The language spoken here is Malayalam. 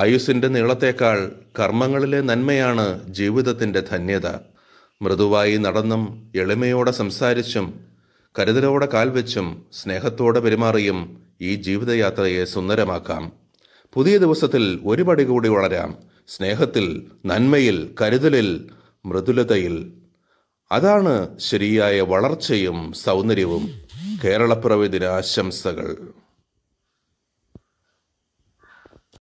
ആയുസിൻ്റെ നീളത്തേക്കാൾ കർമ്മങ്ങളിലെ നന്മയാണ് ജീവിതത്തിൻ്റെ ധന്യത മൃദുവായി നടന്നും എളിമയോടെ സംസാരിച്ചും കരുതലോടെ കാൽവെച്ചും സ്നേഹത്തോടെ പെരുമാറിയും ഈ ജീവിതയാത്രയെ സുന്ദരമാക്കാം പുതിയ ദിവസത്തിൽ ഒരുപടി കൂടി വളരാം സ്നേഹത്തിൽ നന്മയിൽ കരുതലിൽ മൃദുലതയിൽ അതാണ് ശരിയായ വളർച്ചയും സൗന്ദര്യവും കേരളപ്പിറവി ദിനാശംസകൾ